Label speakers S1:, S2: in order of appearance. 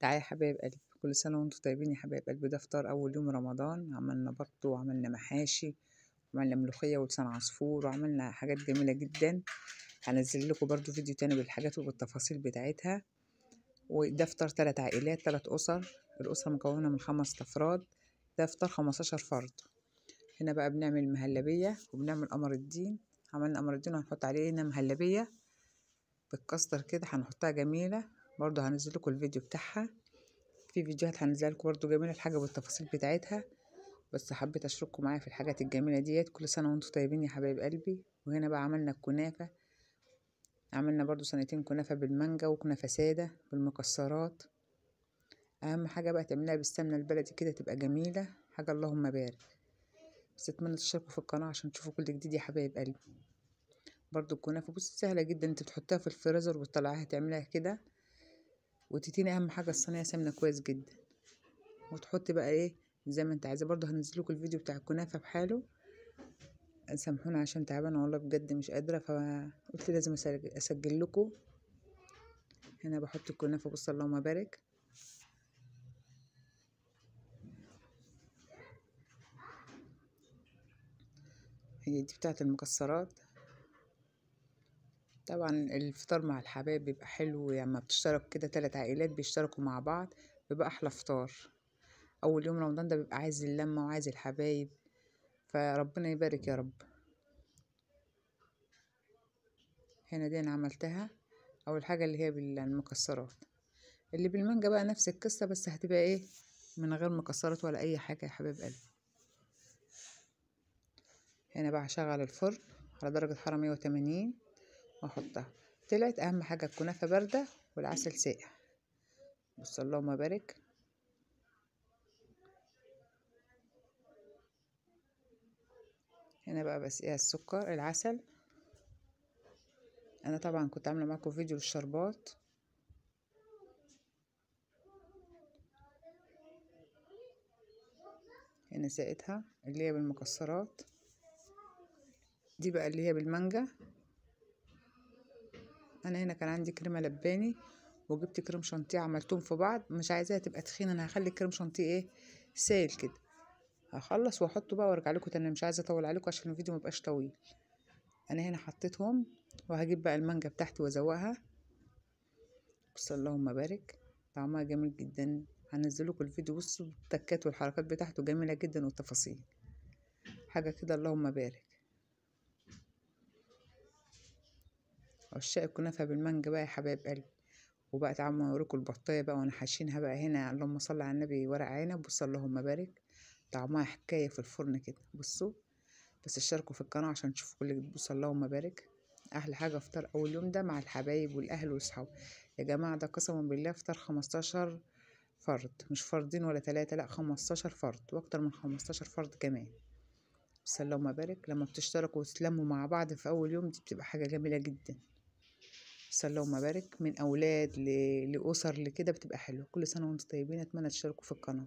S1: تعالى يا حبايب قلب كل سنة وانتم طيبين يا حبايب قلب ده فطار أول يوم رمضان عملنا بط وعملنا محاشي وعملنا ملوخية ولسان عصفور وعملنا حاجات جميلة جدا هنزل لكم برضو فيديو تاني بالحاجات وبالتفاصيل بتاعتها وده فطار تلات عائلات تلات أسر الأسرة مكونة من خمس أفراد ده فطار خمستاشر فرد هنا بقى بنعمل مهلبية وبنعمل قمر الدين عملنا قمر الدين وهنحط عليه هنا مهلبية بالكاستر كده هنحطها جميلة برضو هنزل لكم الفيديو بتاعها في فيديوهات هنزل لكم برضو جميله الحاجه بالتفاصيل بتاعتها بس حبيت اشارككم معايا في الحاجات الجميله ديت كل سنه وانتم طيبين يا حبايب قلبي وهنا بقى عملنا الكنافه عملنا برضو سنتين كنافه بالمانجا وكنافه ساده بالمكسرات اهم حاجه بقى تعملها بالسمنه البلدي كده تبقى جميله حاجه اللهم بارك بس اتمنى تشتركوا في القناه عشان تشوفوا كل جديد يا حبايب قلبي برضو الكنافه بص سهله جدا انت بتحطها في الفريزر وتطلعيها تعملها كده وتتين اهم حاجه الصينيه سمنه كويس جدا وتحطي بقى ايه زي ما انت عايزه برضو هنزلكوا الفيديو بتاع الكنافه بحاله سامحوني عشان تعبانه والله بجد مش قادره فقلت لازم اسجل لكم هنا بحط الكنافه بص اللهم بارك هي دي بتاعه المكسرات طبعا الفطار مع الحبايب بيبقى حلو لما يعني بتشترك كده تلات عائلات بيشتركوا مع بعض بيبقى أحلى فطار أول يوم رمضان ده بيبقى عايز اللمة وعايز الحبايب فربنا يبارك يا رب هنا دي أنا عملتها أول حاجة اللي هي بالمكسرات اللي بالمانجا بقى نفس القصة بس هتبقى ايه من غير مكسرات ولا أي حاجة يا حبايب قلبي هنا بقى هشغل الفرن على درجة حرارة 180 وتمانين واحطها طلعت اهم حاجه الكنافه بارده والعسل ساقع بص اللهم بارك هنا بقى بسقيها السكر العسل انا طبعا كنت عامله معاكم فيديو للشربات هنا ساقتها اللي هي بالمكسرات دي بقى اللي هي بالمانجا انا هنا كان عندي كريمه لباني وجبت كريم شانتيه عملتهم في بعض مش عايزاها تبقى تخينه انا هخلي الكريم شانتيه ايه سائل كده هخلص واحطه بقى وارجع لكم تاني مش عايزه اطول عليكم عشان الفيديو مبقاش طويل انا هنا حطيتهم وهجيب بقى المانجا بتاعتي وازوقها بص اللهم بارك طعمها جميل جدا هنزل لكم الفيديو بصوا التكات والحركات بتاعته جميله جدا والتفاصيل حاجه كده اللهم بارك عشاق الكنافة بالمانجا بقى يا حبايب قلبي وبقى تعالوا اوريكم البطايه بقى وانا حاشينها بقى هنا اللهم صل على النبي ورق عنب بص اللهم بارك طعمها حكايه في الفرن كده بصوا بس اشتركوا في القناه عشان تشوفوا كل اللي بص اللهم بارك احلى حاجه افطار اول يوم ده مع الحبايب والاهل والصحاب يا جماعه ده قسما بالله افطار 15 فرد مش فردين ولا ثلاثة لا 15 فرد واكتر من 15 فرد كمان بس اللهم بارك لما بتشتركوا وتتلموا مع بعض في اول يوم دي بتبقى حاجه جميله جدا صلى الله وبارك من اولاد لاسر لكده بتبقى حلوه كل سنه وانتم طيبين اتمنى تشتركوا في القناه